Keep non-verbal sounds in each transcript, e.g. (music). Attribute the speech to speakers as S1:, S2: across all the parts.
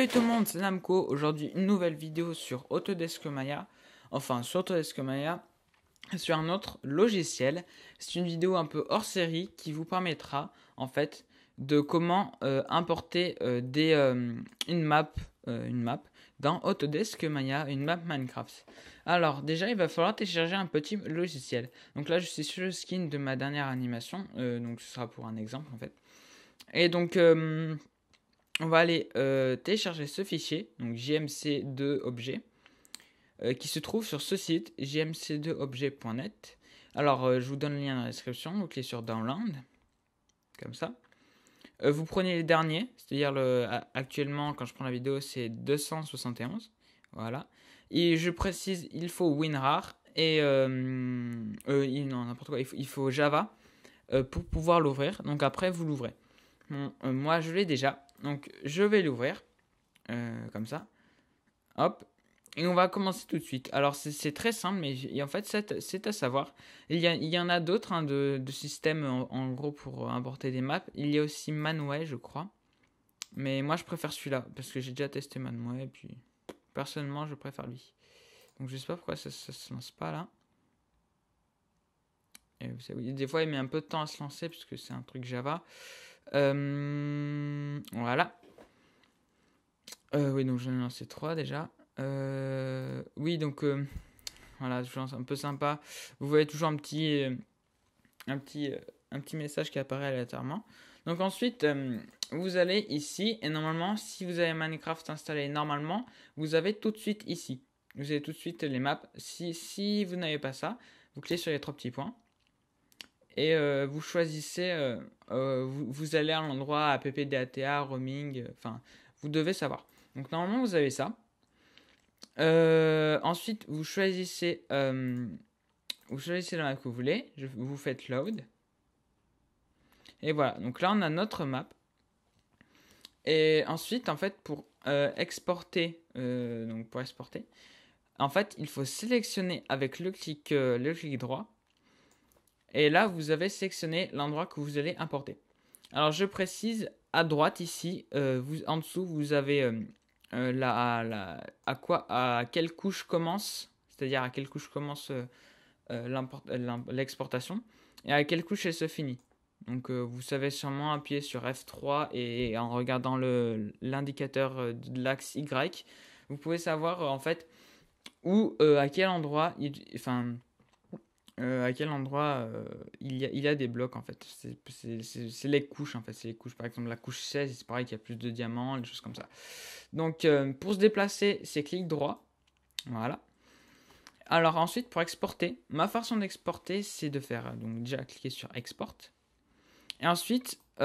S1: Salut tout le monde, c'est Namco. Aujourd'hui, une nouvelle vidéo sur Autodesk Maya. Enfin, sur Autodesk Maya, sur un autre logiciel. C'est une vidéo un peu hors série qui vous permettra, en fait, de comment euh, importer euh, des, euh, une map, une map dans Autodesk Maya, une map Minecraft. Alors, déjà, il va falloir télécharger un petit logiciel. Donc là, je suis sur le skin de ma dernière animation. donc, ce sera pour un exemple, en fait. Et donc on va aller euh, télécharger ce fichier, donc jmc2 objet, euh, qui se trouve sur ce site jmc2objet.net. Alors, euh, je vous donne le lien dans la description, vous cliquez sur Download, comme ça. vous prenez les derniers, c'est-à-dire actuellement, quand je prends la vidéo, c'est 271. Voilà. Et je précise, il faut WinRAR et. Il, non, n'importe quoi, il faut, Java pour pouvoir l'ouvrir. Donc après, vous l'ouvrez. moi, je l'ai déjà. Donc je vais l'ouvrir, euh, comme ça. Hop, et on va commencer tout de suite. Alors c'est très simple, mais en fait c'est à savoir. Il y, en a d'autres hein, de, de, systèmes en, gros pour euh, importer des maps. Il y a aussi Manway, je crois. Mais moi je préfère celui-là, parce que j'ai déjà testé Manway, et puis personnellement je préfère lui. Donc je sais pas pourquoi ça, ne se lance pas là. Et vous savez, des fois il met un peu de temps à se lancer, parce que c'est un truc Java. Euh, voilà. Euh, oui, donc j'en ai lancé 3 déjà. Euh, oui, donc euh, voilà, je un peu sympa. Vous voyez toujours un petit, un petit, un petit message qui apparaît aléatoirement. Donc ensuite, vous allez ici et normalement, si vous avez Minecraft installé normalement, vous avez tout de suite ici. Vous avez tout de suite les maps. Si, si vous n'avez pas ça, vous cliquez sur les trois petits points et euh, vous choisissez, euh, euh, vous, allez à l'endroit APPDATA, roaming, enfin, vous devez savoir. Donc normalement, vous avez ça. ensuite, vous choisissez, vous choisissez la map que vous voulez, vous faites load. Et voilà, donc là, on a notre map. Et ensuite, en fait, pour exporter, donc pour exporter, en fait, il faut sélectionner avec le clic, le clic droit et là, vous avez sélectionné l'endroit que vous allez importer. Alors, je précise, à droite ici, euh, en dessous, vous avez euh, euh, à, quoi, à quelle couche commence, c'est-à-dire à quelle couche commence l'exportation et à quelle couche elle se finit. Donc vous savez sûrement appuyer sur F3 et, en regardant l'indicateur de l'axe Y, vous pouvez savoir en fait où, à quel endroit, enfin euh, à quel endroit euh, il, y a, des blocs en fait. C'est les couches en fait. C'est les couches. Par exemple, la couche 16, c'est pareil qu'il y a plus de diamants, des choses comme ça. Donc euh, pour se déplacer, c'est clic droit. Voilà. Alors ensuite, pour exporter, ma façon d'exporter, c'est de faire donc déjà cliquer sur export. Et ensuite, vous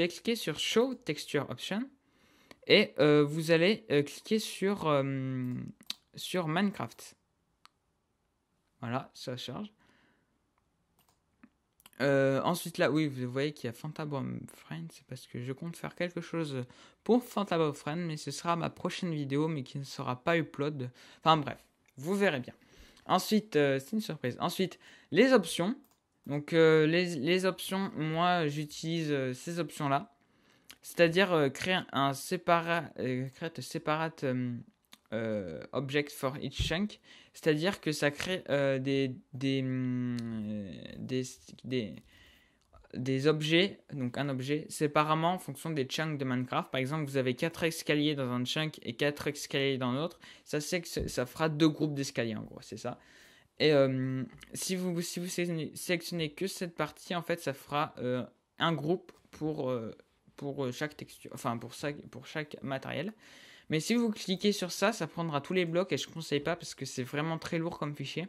S1: allez cliquer sur Show Texture Option. Et vous allez cliquer sur, sur Minecraft. Voilà, ça charge. Euh, ensuite, là, oui, vous voyez qu'il y a Fantabomb Friend. C'est parce que je compte faire quelque chose pour Fantabomb Friend, mais ce sera ma prochaine vidéo, mais qui ne sera pas upload. Enfin, bref, vous verrez bien. Ensuite, euh, c'est une surprise. Ensuite, les options. Donc, euh, les, options, moi, j'utilise ces options-là. C'est-à-dire créer un séparat, de séparate euh, object for each chunk, c'est-à-dire que ça crée euh, des, mm, euh, des, des, des, objets, donc un objet, séparément en fonction des chunks de Minecraft. Par exemple, vous avez 4 escaliers dans un chunk et 4 escaliers dans l'autre. Ça, ça fera deux groupes d'escaliers en gros, c'est ça. Et si, vous, si vous sélectionnez que cette partie, en fait, ça fera un groupe pour, pour chaque texture, enfin pour ça pour chaque matériel. Mais si vous cliquez sur ça, ça prendra tous les blocs et je ne conseille pas parce que c'est vraiment très lourd comme fichier.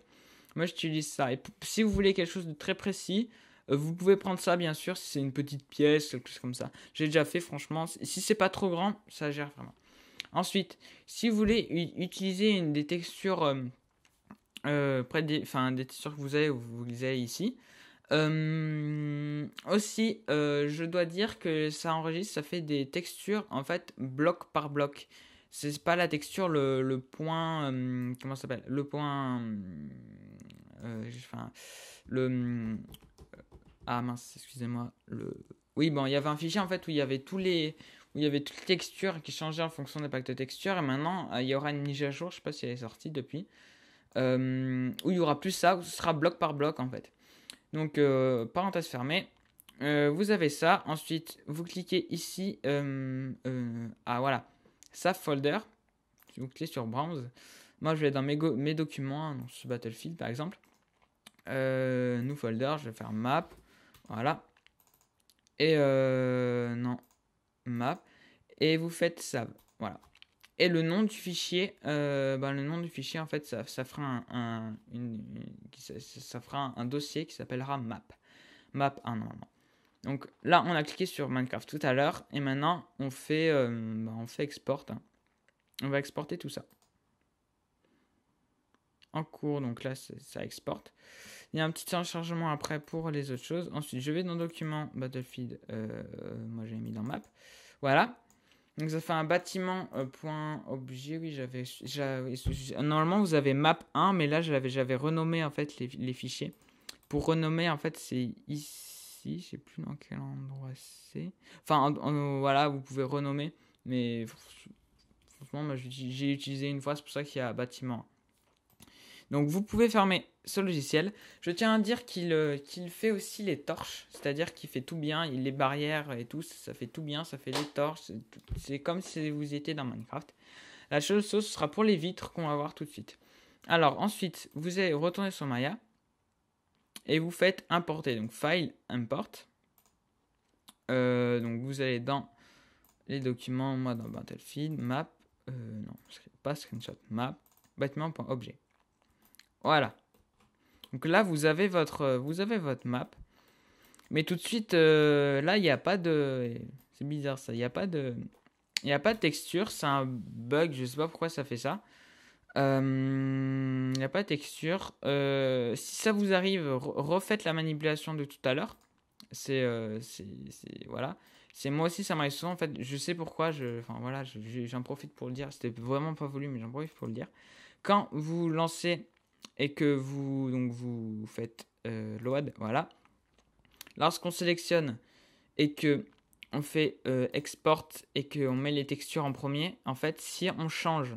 S1: Moi, j'utilise ça. Et si vous voulez quelque chose de très précis, euh, vous pouvez prendre ça, bien sûr, si c'est une petite pièce, quelque chose comme ça. J'ai déjà fait, franchement. Si c'est pas trop grand, ça gère vraiment. Ensuite, si vous voulez utiliser une des textures euh, euh, près des, enfin, des textures que vous avez, vous avez ici, euh, aussi, euh, je dois dire que ça enregistre, ça fait des textures en fait bloc par bloc. C'est pas la texture, le, point. Euh, comment ça s'appelle Le point. enfin. Le. Ah mince, excusez-moi. Le... Oui, bon, il y avait un fichier en fait où il y avait tous les. Où il y avait toutes les textures qui changeaient en fonction des packs de textures Et maintenant, il y aura une mise à jour, je sais pas si elle est sortie depuis. où il y aura plus ça, où ce sera bloc par bloc en fait. Donc, euh, parenthèse fermée. Euh, vous avez ça. Ensuite, vous cliquez ici. Euh, ah, voilà. save folder. Vous cliquez sur Browse. Moi, je vais dans mes, documents, hein, dans ce Battlefield par exemple. new folder, je vais faire map. Voilà. Et non, map. Et vous faites save, Voilà et le nom du fichier euh, bah, le nom du fichier en fait ça, fera un, ça, fera un, dossier qui s'appellera map map un normalement donc là on a cliqué sur Minecraft tout à l'heure et maintenant on fait euh, bah, on fait export hein. on va exporter tout ça en cours donc là ça exporte il y a un petit chargement après pour les autres choses ensuite je vais dans document Battlefield euh, moi j'ai mis dans map voilà donc ça fait un bâtiment euh, point objet. Oui, j'avais, normalement vous avez map 1, mais là j'avais, renommé en fait les, fichiers. Pour renommer en fait c'est ici, je sais plus dans quel endroit c'est. Enfin voilà, vous pouvez renommer, mais franchement j'ai utilisé une fois, c'est pour ça qu'il y a bâtiment. Donc vous pouvez fermer ce logiciel. Je tiens à dire euh, qu'il fait aussi les torches, c'est-à-dire qu'il fait tout bien, il les barrières et tout, ça fait tout bien, ça fait les torches, c'est comme si vous étiez dans Minecraft. La chose sauce sera pour les vitres qu'on va voir tout de suite. Alors ensuite, vous allez retourner sur Maya et vous faites importer, donc file import. Euh, donc vous allez dans les documents, moi dans Battlefield, map, euh, non, pas screenshot, map, bâtiment.objet. Voilà. Donc là, vous avez votre, euh, vous avez votre map. Mais tout de suite, euh, là, il n'y a pas de... C'est bizarre ça, il n'y a pas de... Il a pas de texture, c'est un bug, je sais pas pourquoi ça fait ça. Euh, il n'y a pas de texture. si ça vous arrive, refaites la manipulation de tout à l'heure. C'est... voilà. C'est moi aussi, ça m'arrive souvent. En fait, je sais pourquoi. Je, enfin voilà, j'en profite pour le dire. C'était vraiment pas voulu, mais j'en profite pour le dire. Quand vous lancez et que vous, donc vous faites euh, load, voilà. Lorsqu'on sélectionne et que on fait euh, export et qu'on met les textures en premier, en fait, si on change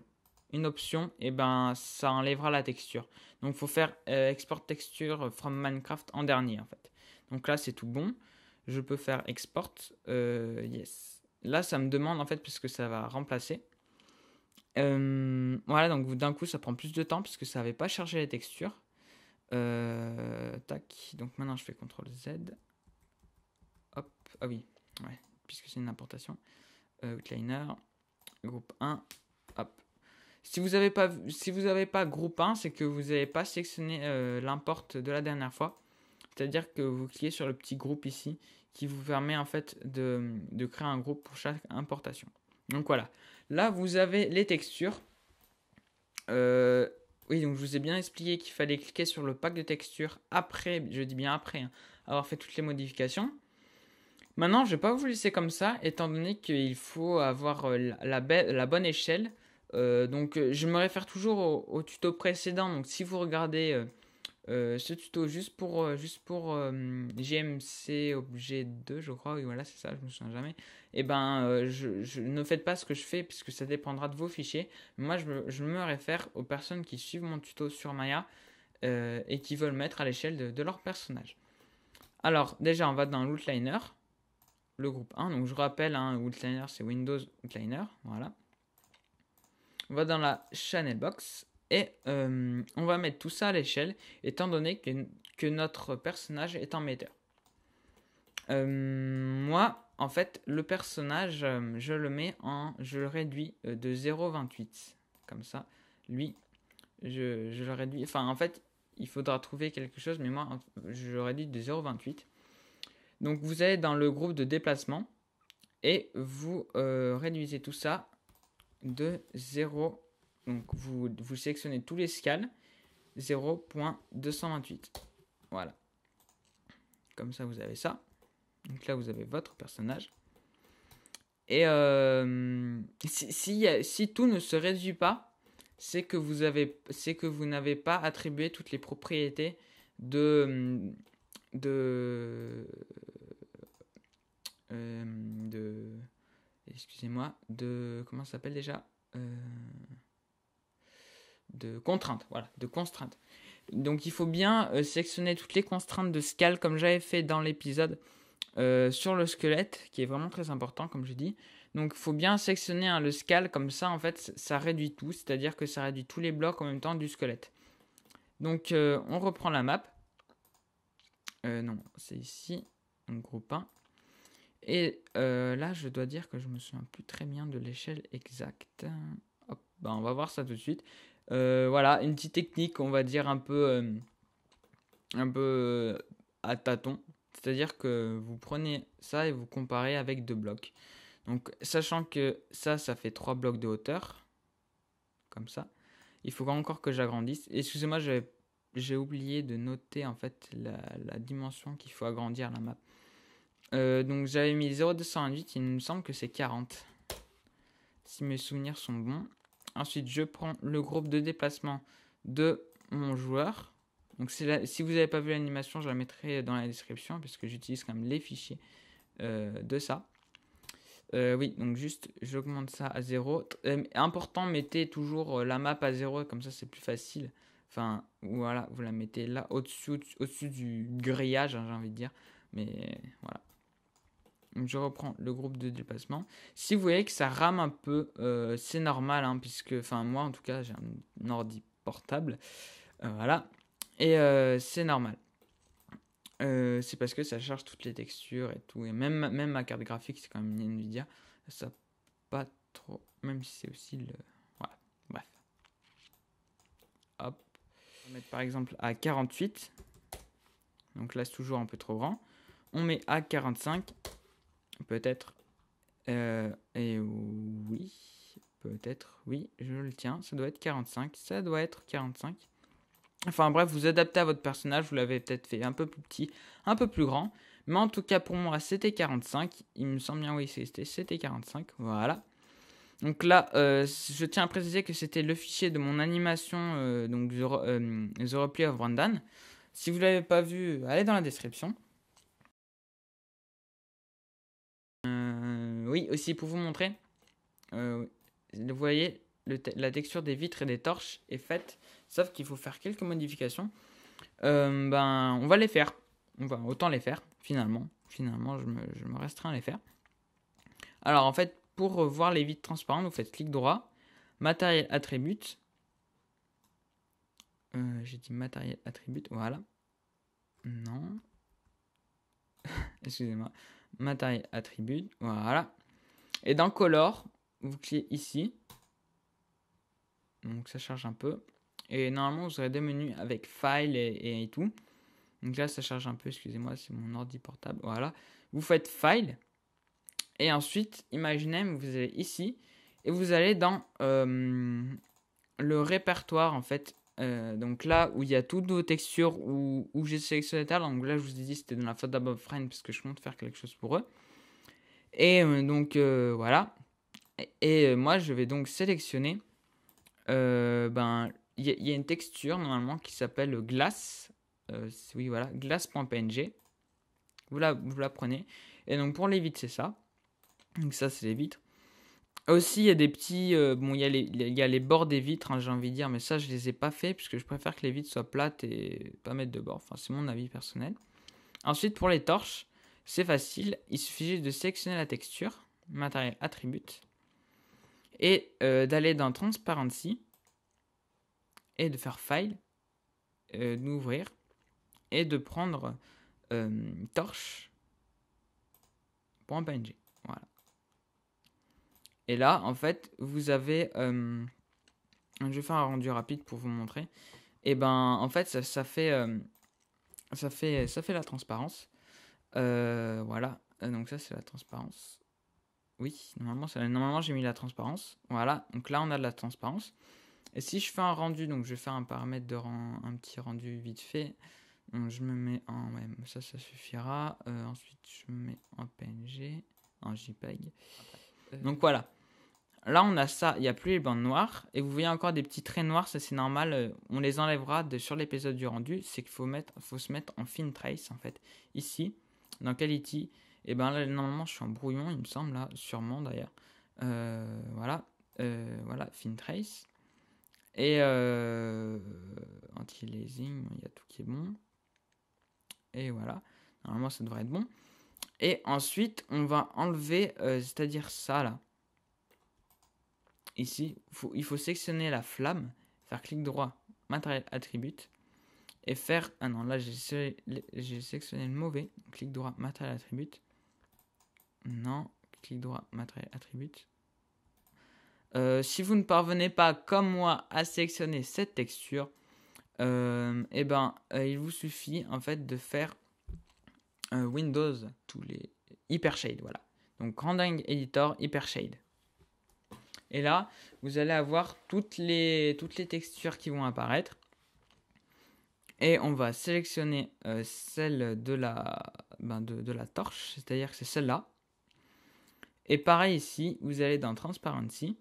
S1: une option, et eh ben ça enlèvera la texture. Donc faut faire euh, export texture from Minecraft en dernier en fait. Donc là c'est tout bon. Je peux faire export. yes. Là ça me demande en fait puisque ça va remplacer. Euh, voilà, donc d'un coup, ça prend plus de temps puisque ça n'avait pas chargé les textures. Euh, tac, donc maintenant je fais CTRL Z. Hop, ah oui, puisque c'est une importation. Euh, outliner, groupe 1, hop. Si vous n'avez pas, si pas groupe 1, c'est que vous n'avez pas sélectionné l'import de la dernière fois. C'est-à-dire que vous cliquez sur le petit groupe ici qui vous permet en fait de, de créer un groupe pour chaque importation. Donc voilà, Là, vous avez les textures. Euh, oui, donc je vous ai bien expliqué qu'il fallait cliquer sur le pack de textures après, je dis bien après, hein, avoir fait toutes les modifications. Maintenant, je ne vais pas vous laisser comme ça, étant donné qu'il faut avoir euh, la, la bonne échelle. Euh, donc, je me réfère toujours au, au tuto précédent. Donc, si vous regardez euh, ce tuto juste pour, euh, juste pour euh, GMC objet 2, je crois, oui, voilà, c'est ça, je me souviens jamais. Et eh ben, je, ne faites pas ce que je fais puisque ça dépendra de vos fichiers. Moi, je me, réfère aux personnes qui suivent mon tuto sur Maya et qui veulent mettre à l'échelle de, leur personnage. Alors, déjà, on va dans l'Outliner, le groupe 1. Donc, je rappelle, l'outliner hein, c'est Windows Outliner, voilà. On va dans la Channel Box et euh, on va mettre tout ça à l'échelle, étant donné que, notre personnage est un metteur. moi, en fait, le personnage, euh, je le mets en. Je le réduis euh, de 0,28. Comme ça. Lui, je, le réduis. Enfin, en fait, il faudra trouver quelque chose, mais moi, je le réduis de 0,28. Donc, vous allez dans le groupe de déplacement et vous réduisez tout ça de 0,28. Donc vous, vous sélectionnez tous les scales, 0.228. Voilà. Comme ça, vous avez ça. Donc là, vous avez votre personnage. Et euh, si, tout ne se réduit pas, c'est que vous avez, c'est que vous n'avez pas attribué toutes les propriétés de de euh, excusez-moi de comment ça s'appelle déjà euh, de contraintes, voilà, de contraintes. Donc il faut bien sectionner euh, sélectionner toutes les contraintes de scale comme j'avais fait dans l'épisode euh, sur le squelette, qui est vraiment très important comme je dis. Donc il faut bien sectionner hein, le scale comme ça en fait ça réduit tout, c'est-à-dire que ça réduit tous les blocs en même temps du squelette. Donc euh, on reprend la map. non, c'est ici, on groupe 1. Et là je dois dire que je me souviens plus très bien de l'échelle exacte. Ben, on va voir ça tout de suite. Euh, voilà, une petite technique, on va dire, un peu, euh, un peu euh, à tâtons. C'est-à-dire que vous prenez ça et vous comparez avec deux blocs. Donc, sachant que ça, ça fait trois blocs de hauteur, comme ça, il faut encore que j'agrandisse. Excusez-moi, j'ai oublié de noter en fait la, dimension qu'il faut agrandir la map. donc, j'avais mis 0.218, il me semble que c'est 40. Si mes souvenirs sont bons. Ensuite, je prends le groupe de déplacement de mon joueur. Donc c'est si vous n'avez pas vu l'animation, je la mettrai dans la description puisque j'utilise quand même les fichiers euh, de ça. Euh, oui, donc juste j'augmente ça à 0. Euh, important, mettez toujours la map à 0, comme ça c'est plus facile. Enfin, voilà, vous la mettez là au-dessus au du grillage, hein, j'ai envie de dire. Mais voilà je reprends le groupe de déplacement. Si vous voyez que ça rame un peu, euh, c'est normal, hein, puisque, enfin, moi en tout cas, j'ai un ordi portable. Euh, voilà. Et euh, c'est normal. c'est parce que ça charge toutes les textures et tout. Et même, même ma carte graphique, c'est quand même une Nvidia. Ça pas trop. Même si c'est aussi le. Voilà. Bref. Hop. On va mettre par exemple à 48. Donc là, c'est toujours un peu trop grand. On met à 45 Peut-être. Euh, et oui, peut-être, oui, je le tiens. Ça doit être 45. Ça doit être 45. Enfin bref, vous adaptez à votre personnage. Vous l'avez peut-être fait un peu plus petit, un peu plus grand. Mais en tout cas, pour moi, c'était 45. Il me semble bien, oui, c'était 45. Voilà. Donc là, euh, je tiens à préciser que c'était le fichier de mon animation, euh, donc The, Replay of Brandon. Si vous ne l'avez pas vu, allez dans la description. Hum, oui, aussi pour vous montrer, euh, vous voyez, la texture des vitres et des torches est faite, sauf qu'il faut faire quelques modifications. Euh, ben, on va les faire. On va autant les faire, finalement. Finalement, je me, je me restreins à les faire. Alors, en fait, pour voir les vitres transparentes, vous faites clic droit, matériel attribut euh, J'ai dit matériel attribut voilà. Non. (laughs) Excusez-moi matériel attribut, voilà. Et dans color, vous cliquez ici. Donc ça charge un peu. Et normalement, vous aurez des menus avec file et, et, tout. Donc là, ça charge un peu, excusez-moi, c'est mon ordi portable. Voilà. Vous faites file. Et ensuite, imaginez, vous allez ici. Et vous allez dans euh, le répertoire, en fait, euh, donc là où il y a toutes nos textures où, j'ai sélectionné ça, donc là je vous ai dit c'était dans la photo d'above friend parce que je compte faire quelque chose pour eux. Et euh, donc euh, voilà. Et, moi je vais donc sélectionner. ben il y, a une texture normalement qui s'appelle glace. oui voilà glace.png. Vous vous la prenez. Et donc pour les vitres c'est ça. Donc ça c'est les vitres. Ah, aussi, il y a des petits. Euh, bon, il y, a les, y, les, bords des vitres, hein, j'ai envie de dire, mais ça, je ne les ai pas fait puisque je préfère que les vitres soient plates et pas mettre de bord. Enfin, c'est mon avis personnel. Ensuite, pour les torches, c'est facile. Il suffit de sélectionner la texture, matériel attribute, et euh, d'aller dans Transparency et de faire File, euh, d'ouvrir et de prendre torche et là, en fait, vous avez... Euh, je vais faire un rendu rapide pour vous montrer. Et eh ben, en fait, ça, fait, euh, ça fait, ça fait la transparence. Euh, voilà. Donc ça, c'est la transparence. Oui, normalement, normalement j'ai mis la transparence. Voilà. Donc là, on a de la transparence. Et si je fais un rendu, donc je vais faire un paramètre de rend, un petit rendu vite fait. je me mets en même ça, ça suffira. ensuite, je me mets en PNG, en JPEG. Donc voilà. Là, on a ça, il n'y a plus les bandes noires. Et vous voyez encore des petits traits noirs, ça c'est normal. Euh, on les enlèvera de, sur l'épisode du rendu. C'est qu'il faut, se mettre en fin trace, en fait. Ici, dans Quality, et eh ben là, normalement, je suis en brouillon, il me semble, là, sûrement d'ailleurs. Euh, voilà, euh, voilà, fin trace. Et anti-lasing, il y a tout qui est bon. Et voilà, normalement, ça devrait être bon. Et ensuite, on va enlever, c'est-à-dire ça là. Ici, faut, il faut sélectionner la flamme, faire clic droit, matériel attribute, et faire... Ah non, là j'ai sélectionné le mauvais, clic droit, matériel attribute. Non, clic droit, matériel attribute. Euh, si vous ne parvenez pas, comme moi, à sélectionner cette texture, euh, eh ben, euh, il vous suffit en fait de faire euh, Windows tous les Hypershade, voilà. Donc Rendering Editor Hypershade. Et là, vous allez avoir toutes les, toutes les textures qui vont apparaître. Et on va sélectionner euh, celle de la, ben, de, la torche, c'est-à-dire que c'est celle-là. Et pareil ici, vous allez dans Transparency,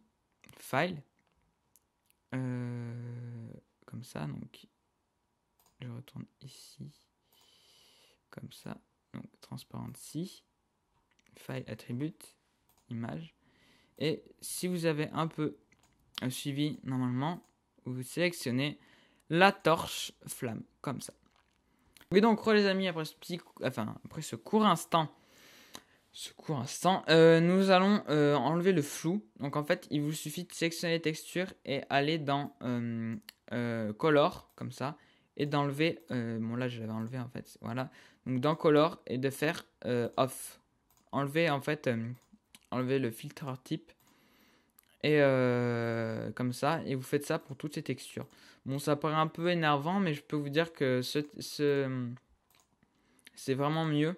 S1: File, euh, comme ça, donc je retourne ici, comme ça, donc Transparency, File Attribute, Image, et si vous avez un peu euh, suivi normalement, vous sélectionnez la torche flamme, comme ça. Et donc les amis, après ce petit, enfin après ce court instant, ce court instant, euh, nous allons euh, enlever le flou. Donc en fait, il vous suffit de sélectionner les textures et aller dans color comme ça et d'enlever. bon là je l'avais enlevé en fait, voilà. Donc dans color et de faire off, enlever en fait enlever le filtre type. Et euh, comme ça, et vous faites ça pour toutes ces textures. Bon, ça paraît un peu énervant, mais je peux vous dire que ce, c'est vraiment mieux.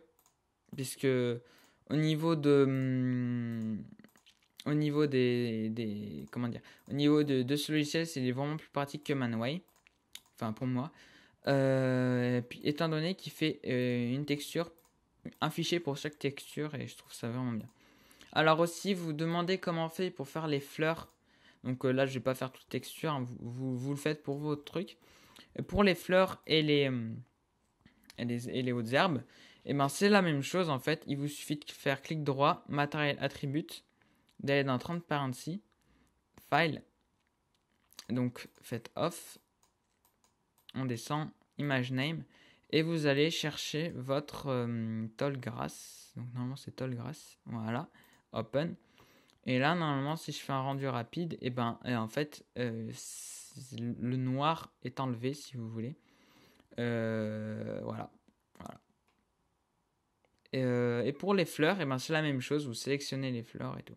S1: Puisque au niveau de. Mm, au niveau des. des comment dire Au niveau de, de ce logiciel, c'est vraiment plus pratique que Manway. Enfin, pour moi. Euh, puis, étant donné qu'il fait euh, une texture, un fichier pour chaque texture, et je trouve ça vraiment bien. Alors aussi, vous demandez comment on fait pour faire les fleurs. Donc euh, là, je vais pas faire toute texture, hein. vous, le faites pour votre truc. pour les fleurs et les, hautes herbes, et eh ben c'est la même chose en fait. Il vous suffit de faire clic droit, matériel attribute, d'aller dans transparency, file. Donc faites off, on descend, image name, et vous allez chercher votre euh, tall grass. Donc normalement c'est tall grass, voilà open. Et là, normalement, si je fais un rendu rapide, et eh ben, euh, en fait, euh, le noir est enlevé, si vous voulez. Euh, voilà. voilà. Et, pour les fleurs, et eh ben, c'est la même chose. Vous sélectionnez les fleurs et tout.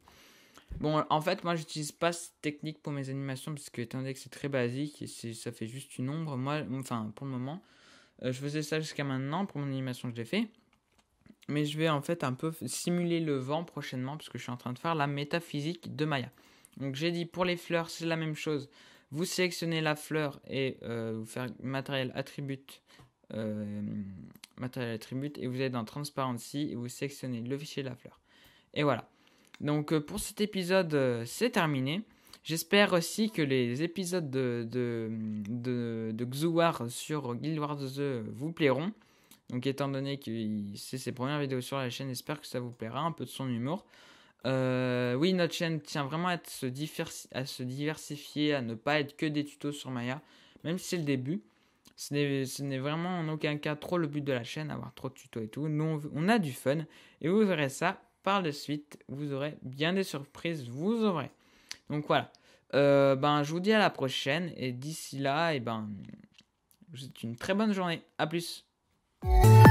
S1: Bon, en fait, moi, j'utilise pas cette technique pour mes animations parce que, étant donné que c'est très basique et ça fait juste une ombre, moi, enfin, pour le moment, je faisais ça jusqu'à maintenant. Pour mon animation, je l'ai fait mais je vais en fait un peu simuler le vent prochainement parce que je suis en train de faire la métaphysique de Maya. Donc j'ai dit pour les fleurs, c'est la même chose. Vous sélectionnez la fleur et euh, vous faites matériel attribute, euh, matériel attribut. et vous allez dans transparency et vous sélectionnez le fichier de la fleur. Et voilà. Donc euh, pour cet épisode, c'est terminé. J'espère aussi que les épisodes de, de, de sur Guild Wars 2 vous plairont. Donc étant donné que c'est ses premières vidéos sur la chaîne, j'espère que ça vous plaira, un peu de son humour. Euh, oui, notre chaîne tient vraiment à se, diversifier, à ne pas être que des tutos sur Maya, même si c'est le début. Ce n'est vraiment en aucun cas trop le but de la chaîne, avoir trop de tutos et tout. Nous, on, a du fun et vous verrez ça par la suite. Vous aurez bien des surprises, vous aurez. Donc voilà. Euh, ben, je vous dis à la prochaine et d'ici là, eh ben, je vous souhaite une très bonne journée. À plus. Thank you.